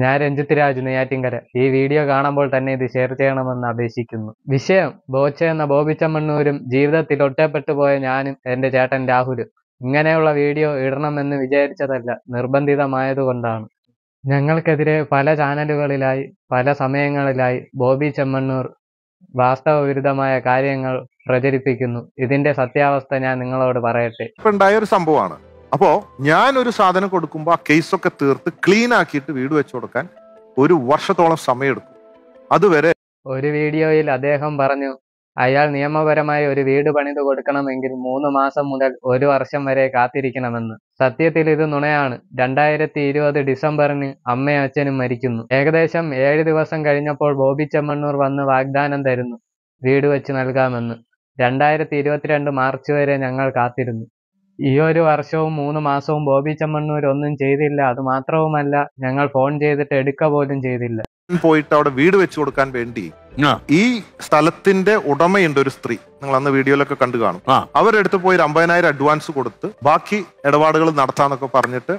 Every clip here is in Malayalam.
ഞാൻ രഞ്ജിത്ത് രാജു നെയ്യാറ്റിങ്കര ഈ വീഡിയോ കാണുമ്പോൾ തന്നെ ഇത് ഷെയർ ചെയ്യണമെന്ന് അപേക്ഷിക്കുന്നു വിഷയം ബോച്ച എന്ന ബോബിച്ചമ്മണ്ണൂരും ജീവിതത്തിൽ ഒറ്റപ്പെട്ടു പോയ ഞാനും എന്റെ ചേട്ടൻ രാഹുലും ഇങ്ങനെയുള്ള വീഡിയോ ഇടണമെന്ന് വിചാരിച്ചതല്ല നിർബന്ധിതമായതുകൊണ്ടാണ് ഞങ്ങൾക്കെതിരെ പല ചാനലുകളിലായി പല സമയങ്ങളിലായി ബോബി ചെമ്മണ്ണൂർ വാസ്തവവിരുദ്ധമായ കാര്യങ്ങൾ പ്രചരിപ്പിക്കുന്നു ഇതിന്റെ സത്യാവസ്ഥ ഞാൻ നിങ്ങളോട് പറയട്ടെ ഉണ്ടായ ഒരു സംഭവമാണ് അപ്പോൾ ഞാൻ ഒരു സാധനം കൊടുക്കുമ്പോൾ ആ കേസൊക്കെ തീർത്ത് ക്ലീൻ ആക്കിയിട്ട് വീട് വെച്ചു കൊടുക്കാൻ ഒരു വർഷത്തോളം സമയമെടുക്കും അതുവരെ ഒരു വീഡിയോയിൽ അദ്ദേഹം പറഞ്ഞു അയാൾ നിയമപരമായി ഒരു വീട് പണിത് കൊടുക്കണമെങ്കിൽ മൂന്ന് മാസം മുതൽ ഒരു വർഷം വരെ കാത്തിരിക്കണമെന്ന് സത്യത്തിൽ ഇത് നുണയാണ് രണ്ടായിരത്തി ഇരുപത് ഡിസംബറിന് അമ്മയും അച്ഛനും മരിക്കുന്നു ഏകദേശം ഏഴ് ദിവസം കഴിഞ്ഞപ്പോൾ ബോബി ചെമ്മണ്ണൂർ വന്ന് വാഗ്ദാനം തരുന്നു വീട് വെച്ച് നൽകാമെന്ന് രണ്ടായിരത്തി ഇരുപത്തിരണ്ട് മാർച്ച് വരെ ഞങ്ങൾ കാത്തിരുന്നു ഈ ഒരു വർഷവും മൂന്ന് മാസവും ബോബി ചെമ്മണ്ണൂർ ഒന്നും ചെയ്തില്ല അത് മാത്രവുമല്ല ഞങ്ങൾ ഫോൺ ചെയ്തിട്ട് എടുക്ക പോലും ചെയ്തില്ല പോയിട്ട് അവിടെ വീട് വെച്ചു കൊടുക്കാൻ വേണ്ടി ഈ സ്ഥലത്തിന്റെ ഉടമയുണ്ട് ഒരു സ്ത്രീ നിങ്ങൾ അന്ന് വീഡിയോയിലൊക്കെ കണ്ടു കാണും അവരെടുത്ത് പോയി ഒരു അമ്പതിനായിരം അഡ്വാൻസ് കൊടുത്ത് ബാക്കി ഇടപാടുകൾ നടത്താന്നൊക്കെ പറഞ്ഞിട്ട്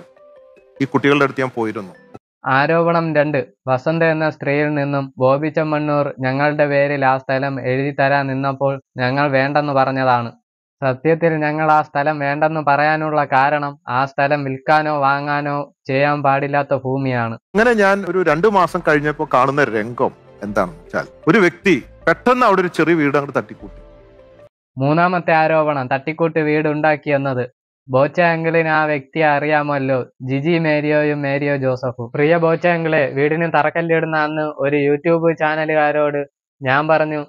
ഈ കുട്ടികളുടെ അടുത്ത് ഞാൻ പോയിരുന്നു ആരോപണം രണ്ട് വസന്ത എന്ന സ്ത്രീയിൽ നിന്നും ബോബി ചെമ്മണ്ണൂർ ഞങ്ങളുടെ പേരിൽ ആ സ്ഥലം എഴുതി തരാൻ നിന്നപ്പോൾ ഞങ്ങൾ വേണ്ടെന്ന് പറഞ്ഞതാണ് സത്യത്തിൽ ഞങ്ങൾ ആ സ്ഥലം വേണ്ടെന്ന് പറയാനുള്ള കാരണം ആ സ്ഥലം വിൽക്കാനോ വാങ്ങാനോ ചെയ്യാൻ പാടില്ലാത്ത ഭൂമിയാണ് അങ്ങനെ ഞാൻ ഒരു രണ്ടു മാസം കഴിഞ്ഞപ്പോൾ കാണുന്ന രംഗം എന്താണെന്ന് വെച്ചാൽ ഒരു വ്യക്തി പെട്ടെന്ന് അവിടെ ഒരു ചെറിയ വീട് അങ്ങോട്ട് തട്ടിക്കൂട്ടി മൂന്നാമത്തെ ആരോപണം തട്ടിക്കൂട്ടി വീട് ഉണ്ടാക്കി എന്നത് ആ വ്യക്തി അറിയാമല്ലോ ജിജി മേരിയോയും മേരിയോ ജോസഫും പ്രിയ ബോച്ചാങ്കിളെ വീടിന് തറക്കല്ലിടുന്ന അന്ന് ഒരു യൂട്യൂബ് ചാനലുകാരോട് ഞാൻ പറഞ്ഞു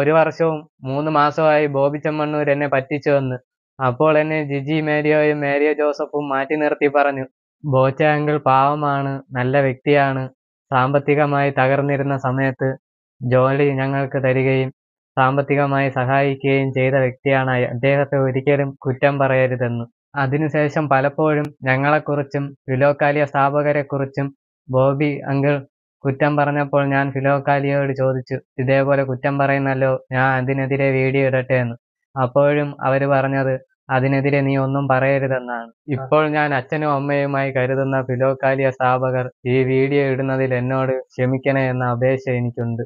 ഒരു വർഷവും മൂന്ന് മാസമായി ബോബി ചെമ്മണ്ണൂർ എന്നെ പറ്റിച്ചുവെന്ന് അപ്പോൾ എന്നെ ജിജി മേരിയോയും മേരിയോ ജോസഫും മാറ്റി നിർത്തി പറഞ്ഞു ബോച്ച പാവമാണ് നല്ല വ്യക്തിയാണ് സാമ്പത്തികമായി തകർന്നിരുന്ന സമയത്ത് ജോലി ഞങ്ങൾക്ക് തരികയും സാമ്പത്തികമായി സഹായിക്കുകയും ചെയ്ത വ്യക്തിയാണ് അദ്ദേഹത്തെ ഒരിക്കലും കുറ്റം പറയരുതെന്ന് അതിനുശേഷം പലപ്പോഴും ഞങ്ങളെക്കുറിച്ചും വിലോക്കാലിയ സ്ഥാപകരെക്കുറിച്ചും ബോബി അങ്കിൾ കുറ്റം പറഞ്ഞപ്പോൾ ഞാൻ ഫിലോക്കാലിയോട് ചോദിച്ചു ഇതേപോലെ കുറ്റം പറയുന്നല്ലോ ഞാൻ അതിനെതിരെ വീഡിയോ ഇടട്ടെ എന്ന് അപ്പോഴും അവർ പറഞ്ഞത് അതിനെതിരെ നീ ഒന്നും പറയരുതെന്നാണ് ഇപ്പോൾ ഞാൻ അച്ഛനും അമ്മയുമായി കരുതുന്ന ഫിലോക്കാലിയ സ്ഥാപകർ ഈ വീഡിയോ ഇടുന്നതിൽ എന്നോട് ക്ഷമിക്കണേ എന്ന അപേക്ഷ എനിക്കുണ്ട്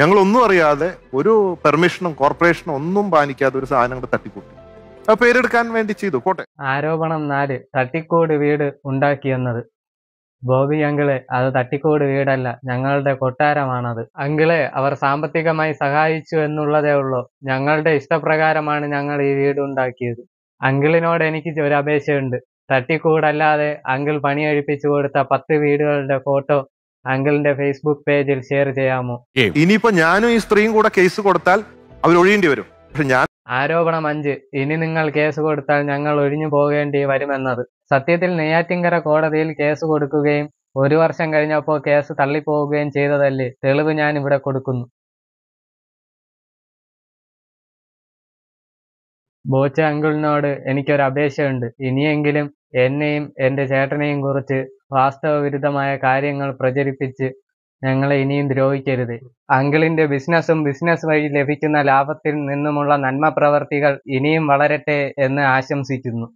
ഞങ്ങൾ ഒന്നും അറിയാതെ ഒരു പെർമിഷനും കോർപ്പറേഷനും ഒന്നും പാലിക്കാതെ ഒരു സാധനം തട്ടിക്കൂട്ടി പേരെടുക്കാൻ വേണ്ടി ചെയ്തു കോട്ടെ ആരോപണം നാല് തട്ടിക്കൂട് വീട് ഉണ്ടാക്കിയെന്നത് ബോബി അങ്കിളെ അത് തട്ടിക്കോട് വീടല്ല ഞങ്ങളുടെ കൊട്ടാരമാണത് അങ്കിളെ അവർ സാമ്പത്തികമായി സഹായിച്ചു എന്നുള്ളതേ ഉള്ളൂ ഞങ്ങളുടെ ഇഷ്ടപ്രകാരമാണ് ഞങ്ങൾ ഈ വീട് ഉണ്ടാക്കിയത് അങ്കിളിനോട് എനിക്ക് ഒരു അപേക്ഷയുണ്ട് തട്ടിക്കൂടല്ലാതെ അങ്കിൾ പണിയൊഴിപ്പിച്ചു കൊടുത്ത പത്ത് വീടുകളുടെ ഫോട്ടോ അങ്കിളിന്റെ ഫേസ്ബുക്ക് പേജിൽ ഷെയർ ചെയ്യാമോ ഇനിയിപ്പോ ഞാനും ഈ സ്ത്രീയും കൂടെ കേസ് കൊടുത്താൽ അവർ ഒഴിയേണ്ടി വരും പക്ഷെ ഞാൻ ആരോപണം അഞ്ച് ഇനി നിങ്ങൾ കേസ് കൊടുത്താൽ ഞങ്ങൾ ഒഴിഞ്ഞു പോകേണ്ടി വരുമെന്നത് സത്യത്തിൽ നെയ്യാറ്റിങ്കര കോടതിയിൽ കേസ് കൊടുക്കുകയും ഒരു വർഷം കഴിഞ്ഞപ്പോൾ കേസ് തള്ളിപ്പോവുകയും ചെയ്തതല്ലേ തെളിവ് ഞാൻ ഇവിടെ കൊടുക്കുന്നു ബോച്ച അങ്കിളിനോട് എനിക്കൊരു അപേക്ഷയുണ്ട് ഇനിയെങ്കിലും എന്നെയും എൻ്റെ ചേട്ടനെയും കുറിച്ച് വാസ്തവവിരുദ്ധമായ കാര്യങ്ങൾ പ്രചരിപ്പിച്ച് ഞങ്ങളെ ഇനിയും ദ്രോഹിക്കരുത് അങ്കിളിന്റെ ബിസിനസ്സും ബിസിനസ് വഴി ലഭിക്കുന്ന ലാഭത്തിൽ നിന്നുമുള്ള നന്മ പ്രവർത്തികൾ ഇനിയും വളരട്ടെ എന്ന് ആശംസിക്കുന്നു